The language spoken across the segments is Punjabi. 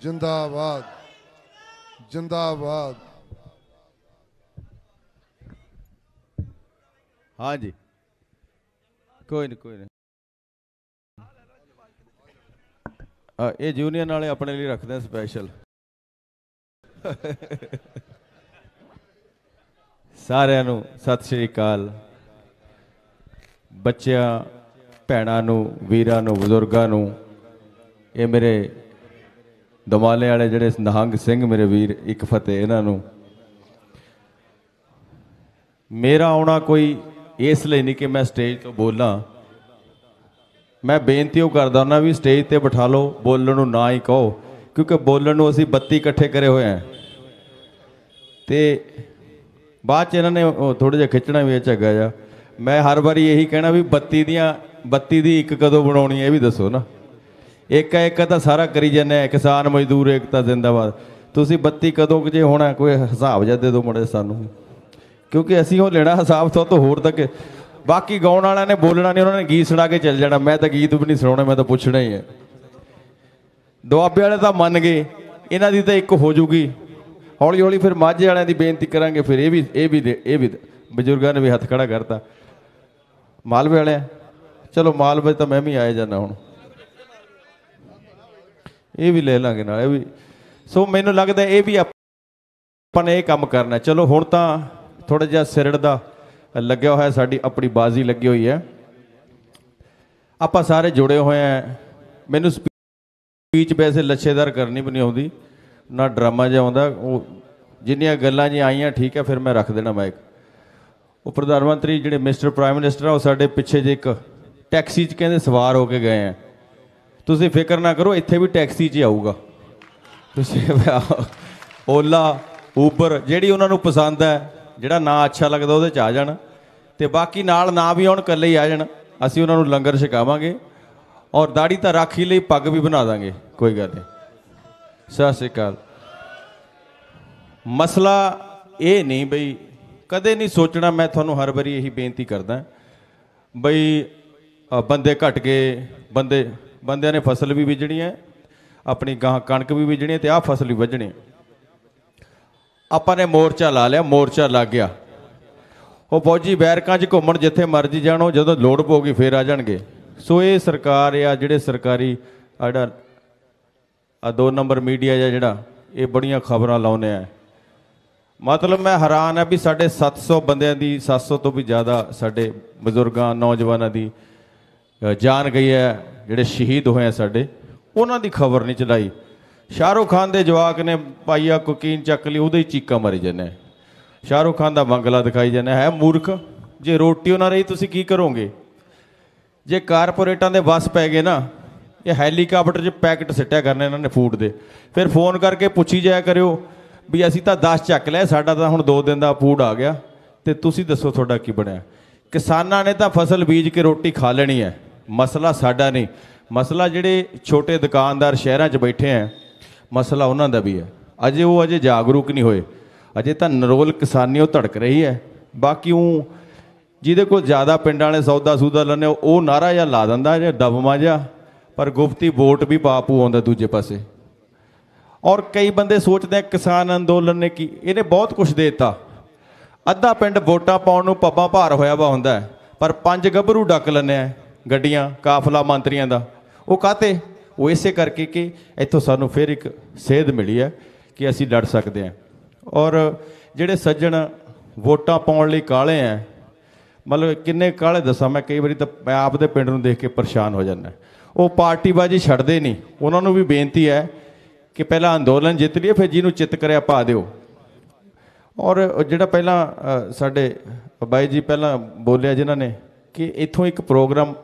ਜਿੰਦਾਬਾਦ ਜਿੰਦਾਬਾਦ ਹਾਂਜੀ ਕੋਈ ਨਹੀਂ ਕੋਈ ਨਹੀਂ ਇਹ ਜੂਨੀਅਰ ਵਾਲੇ ਆਪਣੇ ਲਈ ਰੱਖਦੇ ਆ ਸਪੈਸ਼ਲ ਸਾਰਿਆਂ ਨੂੰ ਸਤਿ ਸ਼੍ਰੀ ਅਕਾਲ ਬੱਚਿਆਂ ਭੈਣਾਂ ਨੂੰ ਵੀਰਾਂ ਨੂੰ ਬਜ਼ੁਰਗਾਂ ਨੂੰ ਇਹ ਮੇਰੇ ਦਮਾਲੇ ਵਾਲੇ ਜਿਹੜੇ ਨਹੰਗ ਸਿੰਘ ਮੇਰੇ ਵੀਰ ਇੱਕ ਫਤਿਹ ਇਹਨਾਂ ਨੂੰ ਮੇਰਾ ਆਉਣਾ ਕੋਈ ਇਸ ਲਈ ਨਹੀਂ ਕਿ ਮੈਂ ਸਟੇਜ ਤੋਂ ਬੋਲਾਂ ਮੈਂ ਬੇਨਤੀ ਉਹ ਕਰਦਾ ਹਾਂ ਵੀ ਸਟੇਜ ਤੇ ਬਿਠਾ ਲਓ ਬੋਲਣ ਨੂੰ ਨਾ ਹੀ ਕਹੋ ਕਿਉਂਕਿ ਬੋਲਣ ਨੂੰ ਅਸੀਂ 32 ਇਕੱਠੇ ਕਰੇ ਹੋਏ ਆ ਤੇ ਬਾਅਦ ਚ ਇਹਨਾਂ ਨੇ ਥੋੜੇ ਜਿਹਾ ਖਿੱਚਣਾ ਵੀ ਝੱਗਾ ਜਾ ਮੈਂ ਹਰ ਵਾਰੀ ਇਹੀ ਕਹਿਣਾ ਵੀ 32 ਦੀਆਂ 32 ਦੀ ਇੱਕ ਕਦੋਂ ਬਣਾਉਣੀ ਹੈ ਇਹ ਵੀ ਦੱਸੋ ਨਾ ਇੱਕ ਇੱਕ ਤਾਂ ਸਾਰਾ ਕਰੀ ਜਾਂਦੇ ਆ ਕਿਸਾਨ ਮਜ਼ਦੂਰ ਏਕਤਾ ਜ਼ਿੰਦਾਬਾਦ ਤੁਸੀਂ ਬੱਤੀ ਕਦੋਂ ਜੇ ਹੋਣਾ ਕੋਈ ਹਿਸਾਬ ਜਾਂ ਦੇ ਦਿਓ ਮੜੇ ਸਾਨੂੰ ਕਿਉਂਕਿ ਅਸੀਂ ਉਹ ਲੈਣਾ ਹਿਸਾਬ ਤੋਂ ਤੋਂ ਹੋਰ ਤੱਕ ਬਾਕੀ ਗਾਉਣ ਵਾਲਿਆਂ ਨੇ ਬੋਲਣਾ ਨਹੀਂ ਉਹਨਾਂ ਨੇ ਗੀਤ ਸੁਣਾ ਕੇ ਚੱਲ ਜਾਣਾ ਮੈਂ ਤਾਂ ਗੀਤ ਵੀ ਨਹੀਂ ਸੁਣਾਉਣਾ ਮੈਂ ਤਾਂ ਪੁੱਛਣਾ ਹੀ ਹੈ ਦੁਆਬੇ ਵਾਲੇ ਤਾਂ ਮੰਨ ਗਏ ਇਹਨਾਂ ਦੀ ਤਾਂ ਇੱਕ ਹੋ ਜੂਗੀ ਹੌਲੀ ਹੌਲੀ ਫਿਰ ਮਾਝੇ ਵਾਲਿਆਂ ਦੀ ਬੇਨਤੀ ਕਰਾਂਗੇ ਫਿਰ ਇਹ ਵੀ ਇਹ ਵੀ ਇਹ ਵੀ ਬਜ਼ੁਰਗਾਂ ਨੇ ਵੀ ਹੱਥ ਖੜਾ ਕਰਤਾ ਮਾਲਵੇ ਵਾਲਿਆ ਚਲੋ ਮਾਲਵੇ ਤਾਂ ਮੈਂ ਵੀ ਆਏ ਜਾਣਾ ਹੁਣ ਇਹ ਵੀ ਲੈ ਲਾਂਗੇ ਨਾਲ ਇਹ ਵੀ ਸੋ ਮੈਨੂੰ ਲੱਗਦਾ ਇਹ ਵੀ ਆਪਾਂ ਨੇ ਇਹ ਕੰਮ ਕਰਨਾ ਚਲੋ ਹੁਣ ਤਾਂ ਥੋੜਾ ਜਿਹਾ ਸਿਰੜ ਦਾ ਲੱਗਿਆ ਹੋਇਆ ਸਾਡੀ ਆਪਣੀ ਬਾਜ਼ੀ ਲੱਗੀ ਹੋਈ ਹੈ ਆਪਾਂ ਸਾਰੇ ਜੁੜੇ ਹੋਏ ਆ ਮੈਨੂੰ ਸਪੀਚ ਵੈਸੇ ਲੱਛੇਦਾਰ ਕਰਨੀ ਵੀ ਨਹੀਂ ਆਉਂਦੀ ਨਾ ਡਰਾਮਾ ਜਿਹਾ ਆਉਂਦਾ ਉਹ ਜਿੰਨੀਆਂ ਗੱਲਾਂ ਜੀ ਆਈਆਂ ਠੀਕ ਹੈ ਫਿਰ ਮੈਂ ਰੱਖ ਦੇਣਾ ਮਾਈਕ ਉਹ ਪ੍ਰਧਾਨ ਮੰਤਰੀ ਜਿਹੜੇ ਮਿਸਟਰ ਪ੍ਰਾਈਮ ਮਿਨਿਸਟਰ ਆ ਉਹ ਸਾਡੇ ਪਿੱਛੇ ਜੇ ਇੱਕ ਟੈਕਸੀ 'ਚ ਕਹਿੰਦੇ ਸਵਾਰ ਹੋ ਕੇ ਗਏ ਆ ਤੁਸੀਂ ਫਿਕਰ ਨਾ ਕਰੋ ਇੱਥੇ ਵੀ ਟੈਕਸੀ 'ਚ ਆਊਗਾ ਤੁਸੀਂ ਓਲਾ ਉਬਰ ਜਿਹੜੀ ਉਹਨਾਂ ਨੂੰ ਪਸੰਦ ਹੈ ਜਿਹੜਾ ਨਾਂ ਅੱਛਾ ਲੱਗਦਾ ਉਹਦੇ 'ਚ ਆ ਜਾਣ ਤੇ ਬਾਕੀ ਨਾਲ ਨਾ ਵੀ ਆਉਣ ਇਕੱਲੇ ਹੀ ਆ ਜਾਣ ਅਸੀਂ ਉਹਨਾਂ ਨੂੰ ਲੰਗਰ ਛਕਾਵਾਂਗੇ ਔਰ ਦਾੜੀ ਤਾਂ ਰਾਖੀ ਲਈ ਪੱਗ ਵੀ ਬਣਾ ਦਾਂਗੇ ਕੋਈ ਗੱਲ ਨਹੀਂ ਸਤਿ ਸ੍ਰੀ ਅਕਾਲ ਮਸਲਾ ਇਹ ਨਹੀਂ ਬਈ ਕਦੇ ਨਹੀਂ ਸੋਚਣਾ ਮੈਂ ਤੁਹਾਨੂੰ ਹਰ ਵਾਰੀ ਇਹੀ ਬੇਨਤੀ ਕਰਦਾ ਬਈ ਬੰਦੇ ਘਟ ਗਏ ਬੰਦੇ ਬੰਦਿਆਂ ਨੇ ਫਸਲ ਵੀ ਬੀਜਣੀ ਹੈ ਆਪਣੀ ਗਾਂ ਕਣਕ ਵੀ ਬੀਜਣੀ ਹੈ ਤੇ ਆਹ ਫਸਲ ਵੀ ਵੱਢਣੀ ਆਪਾਂ ਨੇ ਮੋਰਚਾ ਲਾ ਲਿਆ ਮੋਰਚਾ ਲੱਗ ਗਿਆ ਉਹ ਫੌਜੀ ਬੈਰਕਾਂ 'ਚ ਘੁੰਮਣ ਜਿੱਥੇ ਮਰਜ਼ੀ ਜਾਣ ਉਹ ਜਦੋਂ ਲੋੜ ਪਊਗੀ ਫੇਰ ਆ ਜਾਣਗੇ ਸੋ ਇਹ ਸਰਕਾਰ ਆ ਜਿਹੜੇ ਸਰਕਾਰੀ ਆ ਦੋ ਨੰਬਰ ਮੀਡੀਆ ਜਾਂ ਜਿਹੜਾ ਇਹ ਬੜੀਆਂ ਖਬਰਾਂ ਲਾਉਨੇ ਆ ਮਤਲਬ ਮੈਂ ਹੈਰਾਨ ਆ ਵੀ ਸਾਡੇ 700 ਬੰਦਿਆਂ ਦੀ 700 ਤੋਂ ਵੀ ਜ਼ਿਆਦਾ ਸਾਡੇ ਬਜ਼ੁਰਗਾਂ ਨੌਜਵਾਨਾਂ ਦੀ ਜਾਨ ਗਈ ਹੈ ਜਿਹੜੇ ਸ਼ਹੀਦ ਹੋਏ ਆ ਸਾਡੇ ਉਹਨਾਂ ਦੀ ਖਬਰ ਨਹੀਂ ਚਲਾਈ ਸ਼ਾਹਰੁਖ ਖਾਨ ਦੇ ਜਵਾਕ ਨੇ ਪਾਈਆ ਕੁਕੀਨ ਚੱਕ ਲਈ ਉਹਦੇ ਹੀ ਚੀਕਾਂ ਮਾਰੀ ਜਾਂਦੇ ਸ਼ਾਹਰੁਖ ਖਾਨ ਦਾ ਬੰਗਲਾ ਦਿਖਾਈ ਜਾਂਦਾ ਹੈ ਮੂਰਖ ਜੇ ਰੋਟੀ ਉਹਨਾਂ ਰਹੀ ਤੁਸੀਂ ਕੀ ਕਰੋਗੇ ਜੇ ਕਾਰਪੋਰੇਟਾਂ ਦੇ ਬੱਸ ਪੈ ਗਏ ਨਾ ਇਹ ਹੈਲੀਕਾਪਟਰ 'ਚ ਪੈਕਟ ਸਿੱਟਿਆ ਕਰਨੇ ਇਹਨਾਂ ਨੇ ਫੂਡ ਦੇ ਫਿਰ ਫੋਨ ਕਰਕੇ ਪੁੱਛੀ ਜਾਇਆ ਕਰਿਓ ਵੀ ਅਸੀਂ ਤਾਂ 10 ਚੱਕ ਲਿਆ ਸਾਡਾ ਤਾਂ ਹੁਣ 2 ਦਿਨ ਦਾ ਫੂਡ ਆ ਗਿਆ ਤੇ ਤੁਸੀਂ ਦੱਸੋ ਤੁਹਾਡਾ ਕੀ ਬਣਿਆ ਕਿਸਾਨਾਂ ਨੇ ਤਾਂ ਫਸਲ ਬੀਜ ਕੇ ਰੋਟੀ ਖਾ ਲੈਣੀ ਹੈ ਮਸਲਾ ਸਾਡਾ ਨਹੀਂ ਮਸਲਾ ਜਿਹੜੇ ਛੋਟੇ ਦੁਕਾਨਦਾਰ ਸ਼ਹਿਰਾਂ 'ਚ ਬੈਠੇ ਆ ਮਸਲਾ ਉਹਨਾਂ ਦਾ ਵੀ ਹੈ ਅਜੇ ਉਹ ਅਜੇ ਜਾਗਰੂਕ ਨਹੀਂ ਹੋਏ ਅਜੇ ਤਾਂ ਨਰੋਲ ਕਿਸਾਨੀ ਉਹ ਧੜਕ ਰਹੀ ਹੈ ਬਾਕੀ ਉਹ ਜਿਹਦੇ ਕੋਲ ਜ਼ਿਆਦਾ ਪਿੰਡਾਂ ਵਾਲੇ ਸੌਦਾ ਸੂਦਾ ਲੈਣੇ ਉਹ ਨਾਰਾ ਜਾਂ ਲਾ ਦਿੰਦਾ ਜਾਂ ਦਬਮਾ ਜਾ ਪਰ ਗੁਫਤੀ ਵੋਟ ਵੀ ਬਾਪੂ ਆਉਂਦਾ ਦੂਜੇ ਪਾਸੇ ਔਰ ਕਈ ਬੰਦੇ ਸੋਚਦੇ ਆ ਕਿਸਾਨ ਅੰਦੋਲਨ ਨੇ ਕੀ ਇਹਨੇ ਬਹੁਤ ਕੁਝ ਦੇ ਦਿੱਤਾ ਅੱਧਾ ਪਿੰਡ ਵੋਟਾਂ ਪਾਉਣ ਨੂੰ ਪੱਬਾਂ ਭਾਰ ਹੋਇਆ ਵਾ ਹੁੰਦਾ ਪਰ ਪੰਜ ਗੱਭਰੂ ਡੱਕ ਲੈਣੇ ਆ ਗੱਡੀਆਂ ਕਾਫਲਾ ਮੰਤਰੀਆਂ ਦਾ ਉਹ ਕਾਤੇ ਉਹ ਇਸੇ ਕਰਕੇ ਕਿ ਇੱਥੋਂ ਸਾਨੂੰ ਫਿਰ ਇੱਕ ਸੇਧ ਮਿਲੀ ਹੈ ਕਿ ਅਸੀਂ ਲੜ ਸਕਦੇ ਹਾਂ ਔਰ ਜਿਹੜੇ ਸੱਜਣ ਵੋਟਾਂ ਪਾਉਣ ਲਈ ਕਾਲੇ ਆ ਮਤਲਬ ਕਿੰਨੇ ਕਾਲੇ ਦੱਸਾਂ ਮੈਂ ਕਈ ਵਾਰੀ ਤਾਂ ਆਪ ਦੇ ਪਿੰਡ ਨੂੰ ਦੇਖ ਕੇ ਪਰੇਸ਼ਾਨ ਹੋ ਜਾਂਦਾ ਉਹ ਪਾਰਟੀਬਾਜ਼ੀ ਛੱਡਦੇ ਨਹੀਂ ਉਹਨਾਂ ਨੂੰ ਵੀ ਬੇਨਤੀ ਹੈ ਕਿ ਪਹਿਲਾਂ ਅੰਦੋਲਨ ਜਿੱਤ ਲਈਏ ਫਿਰ ਜਿਹਨੂੰ ਚਿੱਤ ਕਰਿਆ ਪਾ ਦਿਓ ਔਰ ਜਿਹੜਾ ਪਹਿਲਾਂ ਸਾਡੇ ਬਾਈ ਜੀ ਪਹਿਲਾਂ ਬੋਲਿਆ ਜਿਨ੍ਹਾਂ ਨੇ ਕਿ ਇੱਥੋਂ ਇੱਕ ਪ੍ਰੋਗਰਾਮ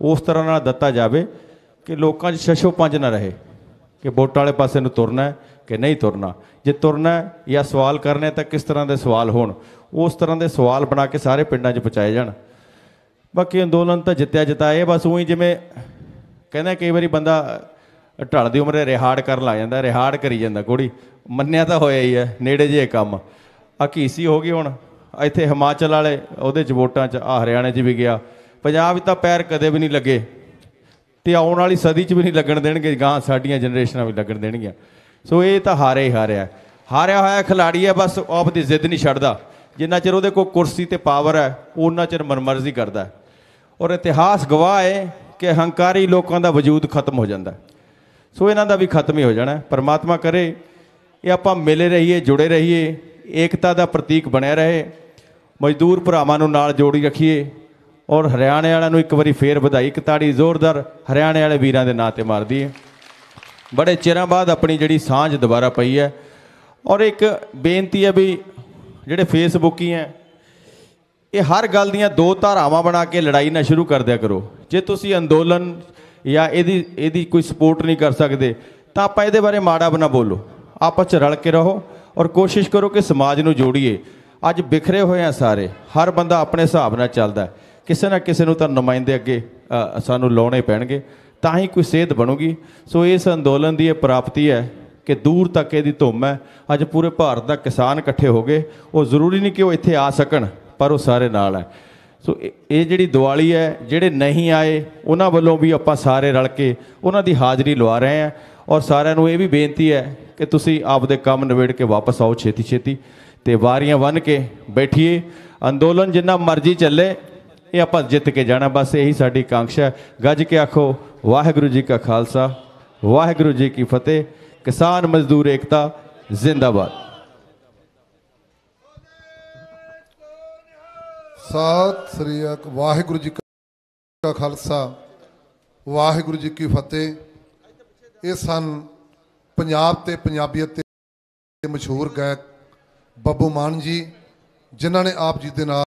ਉਸ ਤਰ੍ਹਾਂ ਨਾਲ ਦਿੱਤਾ ਜਾਵੇ ਕਿ ਲੋਕਾਂ 'ਚ ਸ਼ਸ਼ੋ ਪੰਜ ਨਾ ਰਹੇ ਕਿ ਵੋਟ ਵਾਲੇ ਪਾਸੇ ਨੂੰ ਤੁਰਨਾ ਕਿ ਨਹੀਂ ਤੁਰਨਾ ਜੇ ਤੁਰਨਾ ਜਾਂ ਸਵਾਲ ਕਰਨੇ ਤਾਂ ਕਿਸ ਤਰ੍ਹਾਂ ਦੇ ਸਵਾਲ ਹੋਣ ਉਸ ਤਰ੍ਹਾਂ ਦੇ ਸਵਾਲ ਬਣਾ ਕੇ ਸਾਰੇ ਪਿੰਡਾਂ 'ਚ ਪਹੁੰਚਾਏ ਜਾਣ ਬਾਕੀ ਅੰਦੋਲਨ ਤਾਂ ਜਿੱਤਿਆ ਜਿਤਾਏ ਬਸ ਉਹੀ ਜਿਵੇਂ ਕਹਿੰਦਾ ਕਈ ਵਾਰੀ ਬੰਦਾ ਢਲ ਦੀ ਉਮਰੇ ਰਿਹਾੜ ਕਰਨ ਲੱਗ ਜਾਂਦਾ ਰਿਹਾੜ ਕਰੀ ਜਾਂਦਾ ਕੋੜੀ ਮੰਨਿਆ ਤਾਂ ਹੋਇਆ ਹੀ ਹੈ ਨੇੜੇ ਜੇ ਕੰਮ ਆ ਕੀ ਸੀ ਹੋ ਗਈ ਹੁਣ ਇੱਥੇ ਹਿਮਾਚਲ ਵਾਲੇ ਉਹਦੇ ਚ ਵੋਟਾਂ ਚ ਆ ਹਰਿਆਣੇ ਚ ਵੀ ਗਿਆ ਪੰਜਾਬ ਵਿੱਚ ਤਾਂ ਪੈਰ ਕਦੇ ਵੀ ਨਹੀਂ ਲੱਗੇ ਤੇ ਆਉਣ ਵਾਲੀ ਸਦੀ 'ਚ ਵੀ ਨਹੀਂ ਲੱਗਣ ਦੇਣਗੇ ਗਾਂ ਸਾਡੀਆਂ ਜਨਰੇਸ਼ਨਾਂ ਵੀ ਲੱਗਣ ਦੇਣਗੀਆਂ ਸੋ ਇਹ ਤਾਂ ਹਾਰੇ ਹਾਰਿਆ ਹਾਰਿਆ ਹੋਇਆ ਖਿਲਾੜੀ ਹੈ ਬਸ ਆਪ ਦੀ ਜ਼ਿੱਦ ਨਹੀਂ ਛੱਡਦਾ ਜਿੰਨਾ ਚਿਰ ਉਹਦੇ ਕੋਲ ਕੁਰਸੀ ਤੇ ਪਾਵਰ ਹੈ ਉਹਨਾਂ ਚਿਰ ਮਨਮਰਜ਼ੀ ਕਰਦਾ ਔਰ ਇਤਿਹਾਸ ਗਵਾਹ ਹੈ ਕਿ ਹੰਕਾਰੀ ਲੋਕਾਂ ਦਾ ਵਜੂਦ ਖਤਮ ਹੋ ਜਾਂਦਾ ਸੋ ਇਹਨਾਂ ਦਾ ਵੀ ਖਤਮ ਹੀ ਹੋ ਜਾਣਾ ਪਰਮਾਤਮਾ ਕਰੇ ਇਹ ਆਪਾਂ ਮਿਲੇ ਰਹੀਏ ਜੁੜੇ ਰਹੀਏ ਏਕਤਾ ਦਾ ਪ੍ਰਤੀਕ ਬਣਿਆ ਰਹੇ ਮਜ਼ਦੂਰ ਭਰਾਵਾਂ ਨੂੰ ਨਾਲ ਜੋੜੀ ਰੱਖੀਏ ਔਰ ਹਰਿਆਣੇ ਵਾਲਿਆਂ ਨੂੰ ਇੱਕ ਵਾਰੀ ਫੇਰ ਵਧਾਈ ਇੱਕ ਤਾੜੀ ਜ਼ੋਰਦਾਰ ਹਰਿਆਣੇ ਵਾਲੇ ਵੀਰਾਂ ਦੇ ਨਾਂ ਤੇ ਮਾਰਦੀ ਹੈ ਬੜੇ ਚਿਰਾਂ ਬਾਅਦ ਆਪਣੀ ਜਿਹੜੀ ਸਾਂਝ ਦੁਬਾਰਾ ਪਈ ਹੈ ਔਰ ਇੱਕ ਬੇਨਤੀ ਹੈ ਵੀ ਜਿਹੜੇ ਫੇਸਬੁੱਕੀ ਹੈ ਇਹ ਹਰ ਗੱਲ ਦੀਆਂ ਦੋ ਧਾਰਾਵਾਂ ਬਣਾ ਕੇ ਲੜਾਈ ਨਾ ਸ਼ੁਰੂ ਕਰ ਦਿਆ ਕਰੋ ਜੇ ਤੁਸੀਂ ਅੰਦੋਲਨ ਜਾਂ ਇਹਦੀ ਇਹਦੀ ਕੋਈ ਸਪੋਰਟ ਨਹੀਂ ਕਰ ਸਕਦੇ ਤਾਂ ਆਪਾਂ ਇਹਦੇ ਬਾਰੇ ਮਾੜਾ ਬਣਾ ਬੋਲੋ ਆਪਸ 'ਚ ਰਲ ਕੇ ਰਹੋ ਔਰ ਕੋਸ਼ਿਸ਼ ਕਰੋ ਕਿ ਸਮਾਜ ਨੂੰ ਜੋੜੀਏ ਅੱਜ ਬਿਖਰੇ ਹੋਏ ਆ ਸਾਰੇ ਹਰ ਬੰਦਾ ਆਪਣੇ ਹਿਸਾਬ ਨਾਲ ਚੱਲਦਾ ਹੈ ਕਿਸੇ ਨਾ ਕਿਸੇ ਨੂੰ ਤਾਂ ਨੁਮਾਇੰਦੇ ਅੱਗੇ ਸਾਨੂੰ ਲਾਉਣੇ ਪੈਣਗੇ ਤਾਂ ਹੀ ਕੋਈ ਸੇਧ ਬਣੂਗੀ ਸੋ ਇਸ ਅੰਦੋਲਨ ਦੀ ਇਹ ਪ੍ਰਾਪਤੀ ਹੈ ਕਿ ਦੂਰ ਤੱਕ ਇਹਦੀ ਧੁੰਮ ਹੈ ਅੱਜ ਪੂਰੇ ਭਾਰਤ ਦਾ ਕਿਸਾਨ ਇਕੱਠੇ ਹੋ ਗਏ ਉਹ ਜ਼ਰੂਰੀ ਨਹੀਂ ਕਿ ਉਹ ਇੱਥੇ ਆ ਸਕਣ ਪਰ ਉਹ ਸਾਰੇ ਨਾਲ ਹੈ ਸੋ ਇਹ ਜਿਹੜੀ ਦੀਵਾਲੀ ਹੈ ਜਿਹੜੇ ਨਹੀਂ ਆਏ ਉਹਨਾਂ ਵੱਲੋਂ ਵੀ ਆਪਾਂ ਸਾਰੇ ਰਲ ਕੇ ਉਹਨਾਂ ਦੀ ਹਾਜ਼ਰੀ ਲਵਾ ਰਹੇ ਹਾਂ ਔਰ ਸਾਰਿਆਂ ਨੂੰ ਇਹ ਵੀ ਬੇਨਤੀ ਹੈ ਕਿ ਤੁਸੀਂ ਆਪਦੇ ਕੰਮ ਨਿਬੇੜ ਕੇ ਵਾਪਸ ਆਓ ਛੇਤੀ ਛੇਤੀ ਤੇ ਵਾਰੀਆਂ ਬਨ ਕੇ ਬੈਠੀਏ ਅੰਦੋਲਨ ਜਿੰਨਾ ਮਰਜ਼ੀ ਚੱਲੇ ਇਹ ਆਪਾਂ ਜਿੱਤ ਕੇ ਜਾਣਾ ਬਸ ਇਹੀ ਸਾਡੀ ਕਾਂਖਸ਼ਾ ਗੱਜ ਕੇ ਆਖੋ ਵਾਹਿਗੁਰੂ ਜੀ ਕਾ ਖਾਲਸਾ ਵਾਹਿਗੁਰੂ ਜੀ ਕੀ ਫਤਿਹ ਕਿਸਾਨ ਮਜ਼ਦੂਰ ਏਕਤਾ ਜ਼ਿੰਦਾਬਾਦ ਸਤ ਸ੍ਰੀ ਅਕਾਲ ਵਾਹਿਗੁਰੂ ਜੀ ਕਾ ਖਾਲਸਾ ਵਾਹਿਗੁਰੂ ਜੀ ਕੀ ਫਤਿਹ ਇਹ ਸਨ ਪੰਜਾਬ ਤੇ ਪੰਜਾਬੀਅਤ ਤੇ ਮਸ਼ਹੂਰ ਗਾਇਕ ਬੱਬੂ ਮਾਨ ਜੀ ਜਿਨ੍ਹਾਂ ਨੇ ਆਪ ਜੀ ਦੇ ਨਾਲ